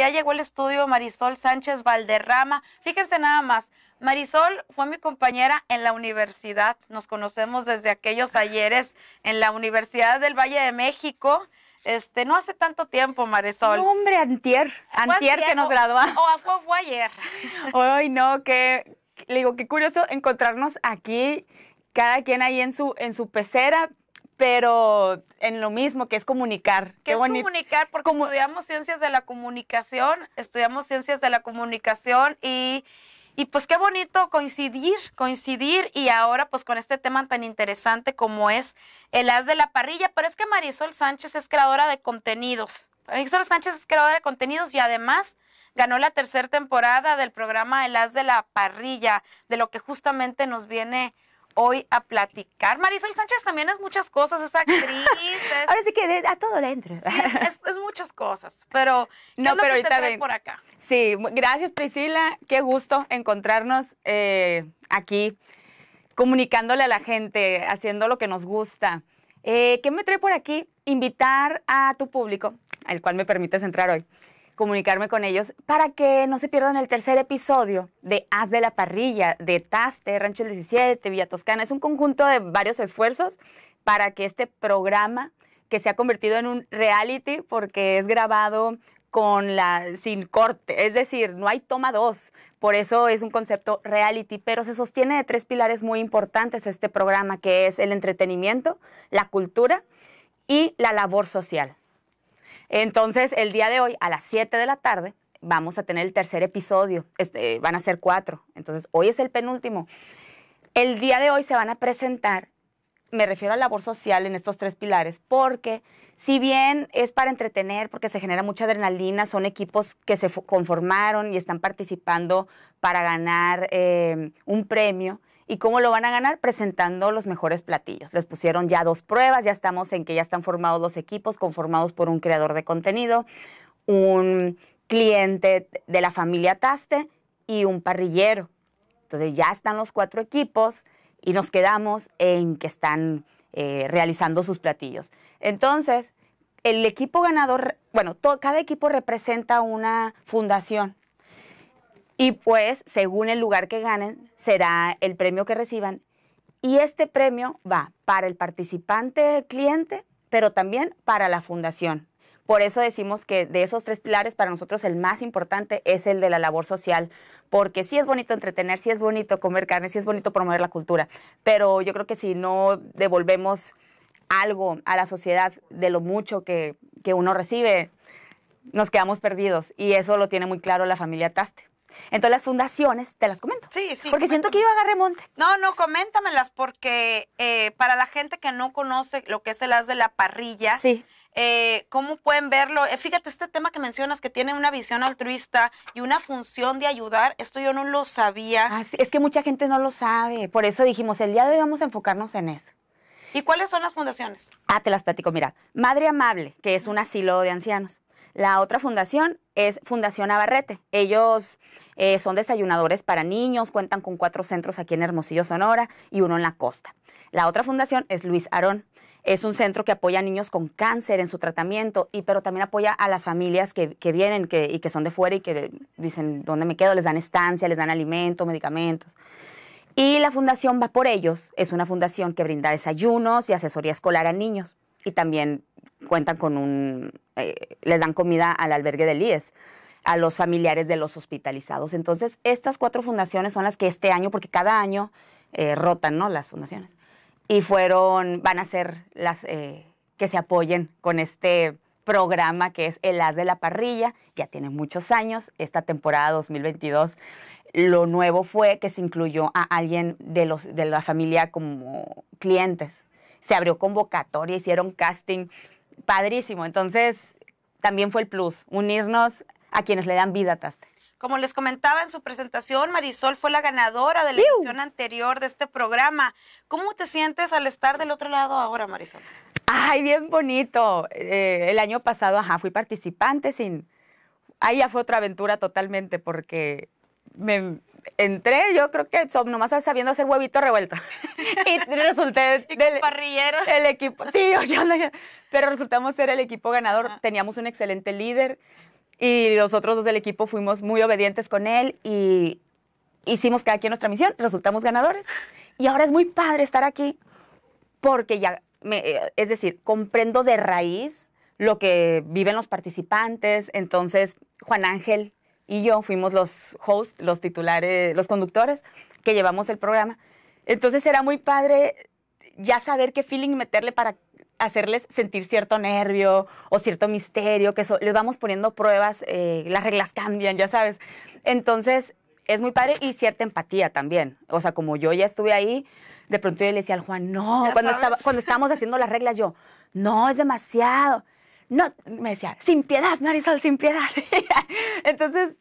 Ya llegó el estudio Marisol Sánchez Valderrama. Fíjense nada más, Marisol fue mi compañera en la universidad. Nos conocemos desde aquellos ayeres en la Universidad del Valle de México. Este, no hace tanto tiempo, Marisol. No, hombre, antier, antier, que nos graduamos. O, fue ayer. Ay, no, que le digo, qué curioso encontrarnos aquí, cada quien ahí en su, en su pecera, pero en lo mismo que es comunicar. ¿Qué, es comunicar? Porque estudiamos ciencias de la comunicación, estudiamos ciencias de la comunicación y... Y pues qué bonito coincidir, coincidir y ahora pues con este tema tan interesante como es el as de la parrilla, pero es que Marisol Sánchez es creadora de contenidos. Marisol Sánchez es creadora de contenidos y además ganó la tercera temporada del programa El as de la parrilla, de lo que justamente nos viene hoy a platicar. Marisol Sánchez también es muchas cosas, es actriz. Ahora sí que a todo le entro. es, muchas cosas, pero no, pero ahorita ven. por acá? Sí, gracias Priscila, qué gusto encontrarnos eh, aquí, comunicándole a la gente, haciendo lo que nos gusta. Eh, ¿Qué me trae por aquí? Invitar a tu público, al cual me permites entrar hoy, comunicarme con ellos para que no se pierdan el tercer episodio de Haz de la Parrilla, de Taste, Rancho el 17, Villa Toscana. Es un conjunto de varios esfuerzos para que este programa que se ha convertido en un reality porque es grabado con la sin corte, es decir, no hay toma dos, por eso es un concepto reality, pero se sostiene de tres pilares muy importantes este programa que es el entretenimiento, la cultura y la labor social. Entonces, el día de hoy, a las 7 de la tarde, vamos a tener el tercer episodio. Este, van a ser cuatro. Entonces, hoy es el penúltimo. El día de hoy se van a presentar, me refiero a labor social en estos tres pilares, porque si bien es para entretener, porque se genera mucha adrenalina, son equipos que se conformaron y están participando para ganar eh, un premio, ¿Y cómo lo van a ganar? Presentando los mejores platillos. Les pusieron ya dos pruebas, ya estamos en que ya están formados los equipos, conformados por un creador de contenido, un cliente de la familia Taste y un parrillero. Entonces ya están los cuatro equipos y nos quedamos en que están eh, realizando sus platillos. Entonces, el equipo ganador, bueno, cada equipo representa una fundación y pues, según el lugar que ganen, será el premio que reciban. Y este premio va para el participante cliente, pero también para la fundación. Por eso decimos que de esos tres pilares, para nosotros el más importante es el de la labor social, porque sí es bonito entretener, sí es bonito comer carne, sí es bonito promover la cultura, pero yo creo que si no devolvemos algo a la sociedad de lo mucho que, que uno recibe, nos quedamos perdidos y eso lo tiene muy claro la familia Taste. Entonces las fundaciones, te las comento. Sí, sí. Porque siento que a agarré monte. No, no, coméntamelas porque eh, para la gente que no conoce lo que es el haz de la parrilla, eh, ¿cómo pueden verlo? Eh, fíjate, este tema que mencionas que tiene una visión altruista y una función de ayudar, esto yo no lo sabía. Ah, es que mucha gente no lo sabe, por eso dijimos, el día de hoy vamos a enfocarnos en eso. ¿Y cuáles son las fundaciones? Ah, te las platico, mira. Madre Amable, que es un asilo de ancianos. La otra fundación es Fundación Abarrete. Ellos eh, son desayunadores para niños, cuentan con cuatro centros aquí en Hermosillo, Sonora y uno en la costa. La otra fundación es Luis Arón. Es un centro que apoya a niños con cáncer en su tratamiento, y, pero también apoya a las familias que, vienen y que son de fuera y que dicen, ¿dónde me quedo? Les dan estancia, les dan alimento, medicamentos. Y la Fundación Va por ellos. Es una fundación que brinda desayunos y asesoría escolar a niños y también cuentan con un, eh, les dan comida al albergue del IES a los familiares de los hospitalizados. Entonces, estas cuatro fundaciones son las que este año, porque cada año eh, rotan ¿no? las fundaciones, y fueron, van a ser las eh, que se apoyen con este programa que es El As de la Parrilla, ya tiene muchos años, esta temporada 2022. Lo nuevo fue que se incluyó a alguien de, los, de la familia como clientes. Se abrió convocatoria, hicieron casting Padrísimo. Entonces, también fue el plus, unirnos a quienes le dan vida a Taste. Como les comentaba en su presentación, Marisol fue la ganadora de la edición anterior de este programa. ¿Cómo te sientes al estar del otro lado ahora, Marisol? Ay, bien bonito. Eh, el año pasado, ajá, fui participante sin... Ahí ya fue otra aventura totalmente porque me, entré, yo creo que nomás sabiendo hacer huevito revuelto. y resulté del El equipo. Sí, pero resultamos ser el equipo ganador. Teníamos un excelente líder y los dos del equipo fuimos muy obedientes con él y hicimos cada quien nuestra misión, resultamos ganadores. Y ahora es muy padre estar aquí porque ya, eh, es decir, comprendo de raíz lo que viven los participantes. Entonces, Juan Ángel y yo fuimos los hosts, los titulares, los conductores que llevamos el programa. Entonces era muy padre ya saber qué feeling meterle para hacerles sentir cierto nervio o cierto misterio, que les vamos poniendo pruebas, eh, las reglas cambian, ya sabes. Entonces es muy padre y cierta empatía también. O sea, como yo ya estuve ahí, de pronto yo le decía al Juan, no, cuando, estaba, cuando estábamos haciendo las reglas yo, no, es demasiado no, me decía, sin piedad, Marisol, sin piedad. Entonces,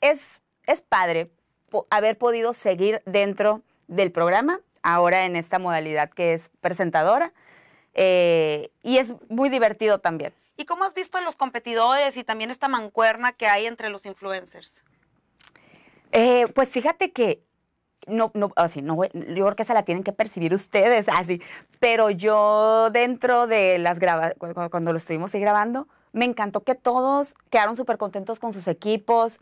es, es padre haber podido seguir dentro del programa, ahora en esta modalidad que es presentadora, eh, y es muy divertido también. ¿Y cómo has visto a los competidores y también esta mancuerna que hay entre los influencers? Eh, pues fíjate que no, no, así, no, yo creo que se la tienen que percibir ustedes, así. Pero yo dentro de las grabaciones, cuando lo estuvimos ahí grabando, me encantó que todos quedaron súper contentos con sus equipos.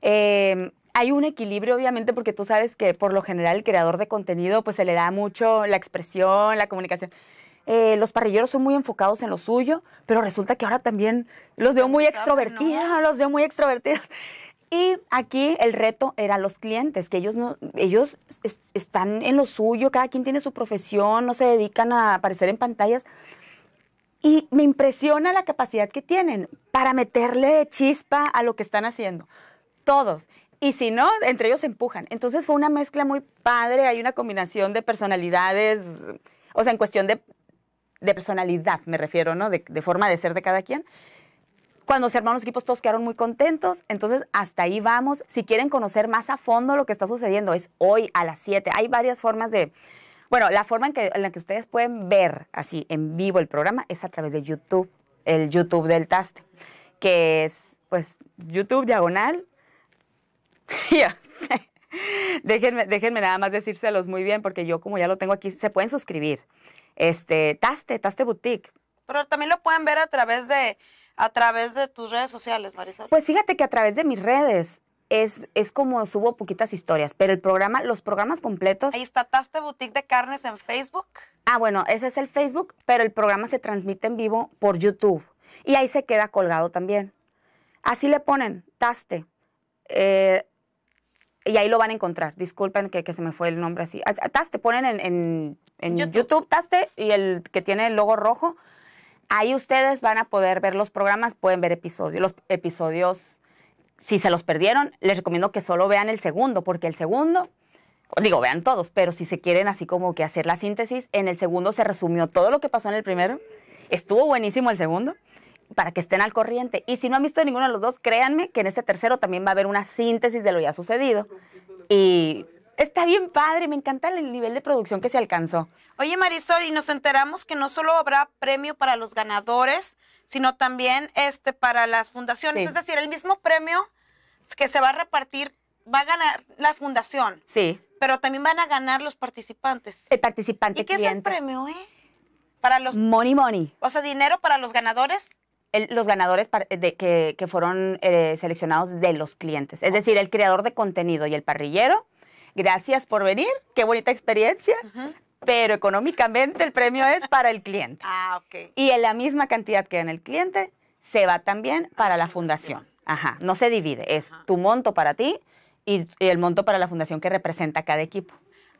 Em, hay un equilibrio, obviamente, porque tú sabes que por lo general el creador de contenido pues se le da mucho la expresión, la comunicación. Eh, los parrilleros son muy enfocados en lo suyo, pero resulta que ahora también los veo muy extrovertidos, los veo muy extrovertidos. Y aquí el reto era los clientes, que ellos no, ellos están en lo suyo, cada quien tiene su profesión, no se dedican a aparecer en pantallas. Y me impresiona la capacidad que tienen para meterle chispa a lo que están haciendo. Todos. Y si no, entre ellos empujan. Entonces fue una mezcla muy padre, hay una combinación de personalidades, o sea, en cuestión de, de personalidad, me refiero, ¿no? De, de forma de ser de cada quien. Cuando se armaron los equipos todos quedaron muy contentos, entonces hasta ahí vamos. Si quieren conocer más a fondo lo que está sucediendo es hoy a las 7. Hay varias formas de... Bueno, la forma en, la que ustedes pueden ver así en vivo el programa es a través de YouTube, el YouTube del TASTE, que es pues YouTube diagonal. déjenme, déjenme nada más decírselos muy bien porque yo como ya lo tengo aquí, se pueden suscribir. Este, Taste, Taste Boutique pero también lo pueden ver a través de, a través de tus redes sociales, Marisol. Pues fíjate que a través de mis redes. Es, es como subo poquitas historias, pero el programa, los programas completos. Ahí está Taste Boutique de Carnes en Facebook. Ah, bueno, ese es el Facebook, pero el programa se transmite en vivo por YouTube. Y ahí se queda colgado también. Así le ponen, Taste. Eh, y ahí lo van a encontrar. Disculpen que, se me fue el nombre así. Ah, Taste, ponen en, en, en YouTube. YouTube. Taste y el que tiene el logo rojo, Ahí ustedes van a poder ver los programas, pueden ver episodios, los episodios, si se los perdieron, les recomiendo que solo vean el segundo, porque el segundo, digo, vean todos, pero si se quieren así como que hacer la síntesis, en el segundo se resumió todo lo que pasó en el primero, estuvo buenísimo el segundo, para que estén al corriente. Y si no han visto ninguno de los dos, créanme que en este tercero también va a haber una síntesis de lo ya sucedido. Y está bien padre, me encanta el nivel de producción que se alcanzó. Oye, Marisol, y nos enteramos que no solo habrá premio para los ganadores, sino también este para las fundaciones. Es decir, el mismo premio que se va a repartir va a ganar la fundación. Sí. Pero también van a ganar los participantes. El participante. ¿Y qué es el premio, eh? Para los. Money, money. O sea, dinero para los ganadores los ganadores que, fueron eh, seleccionados de los clientes. Es decir, el creador de contenido y el parrillero gracias por venir, qué bonita experiencia, pero económicamente el premio es para el cliente. Ah, ok. Y en la misma cantidad que en el cliente se va también ah, para la fundación. Ajá, no se divide, es tu monto para ti y, el monto para la fundación que representa cada equipo.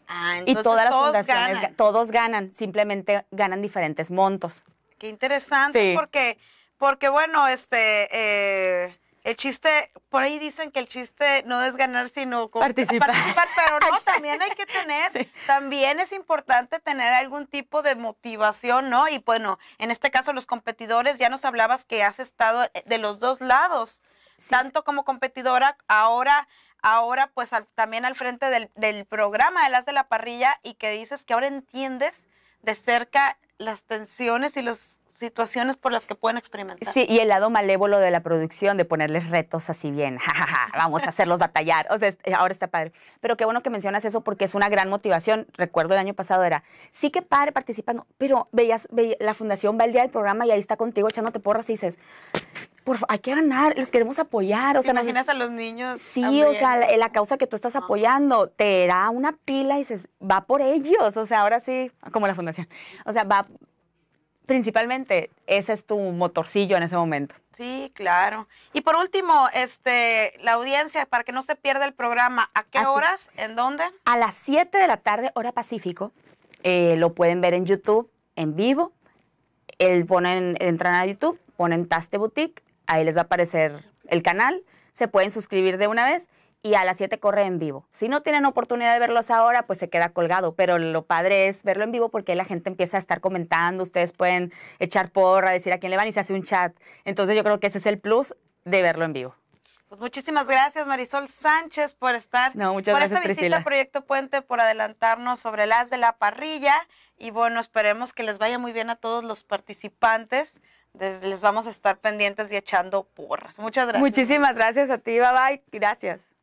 Ah, entonces y todas las todos ganan. todos ganan, simplemente ganan diferentes montos. Qué interesante, porque, porque bueno, este... Eh, el chiste, por ahí dicen que el chiste no es ganar, sino participar. pero no, también hay que tener, también es importante tener algún tipo de motivación, ¿no? Y bueno, en este caso los competidores, ya nos hablabas que has estado eh, de los dos lados, tanto como competidora, ahora ahora pues también al frente del, del programa de las de la parrilla y que dices que ahora entiendes de cerca las tensiones y los situaciones por las que pueden experimentar. Sí, y el lado malévolo de la producción, de ponerles retos así bien, vamos a hacerlos batallar, o sea, ahora está padre. Pero qué bueno que mencionas eso porque es una gran motivación. Recuerdo el año pasado era, sí que padre participando, pero veías, la fundación va el día del programa y ahí está contigo echándote porras y dices, por hay que ganar, les queremos apoyar. O sea, imaginas a los niños. Sí, o sea, la, la, causa que tú estás apoyando te da una pila y dices, va por ellos. O sea, ahora sí, como la fundación. O sea, va, principalmente ese es tu motorcillo en ese momento. Sí, claro. Y por último, este, la audiencia, para que no se pierda el programa, ¿a qué horas? ¿En dónde? A las 7 de la tarde, hora Pacífico. Eh, lo pueden ver en YouTube, en vivo. El ponen, entran a YouTube, ponen Taste Boutique, ahí les va a aparecer el canal. Se pueden suscribir de una vez y a las 7 corre en vivo. Si no tienen oportunidad de verlos ahora, pues se queda colgado, pero lo padre es verlo en vivo porque la gente empieza a estar comentando, ustedes pueden echar porra, decir a quién le van y se hace un chat. Entonces yo creo que ese es el plus de verlo en vivo. Pues muchísimas gracias Marisol Sánchez por estar, no, muchas por gracias, esta visita a Proyecto Puente, por adelantarnos sobre las de la parrilla y bueno, esperemos que les vaya muy bien a todos los participantes les vamos a estar pendientes y echando porras. Muchas gracias. Muchísimas gracias a ti, bye bye. Gracias.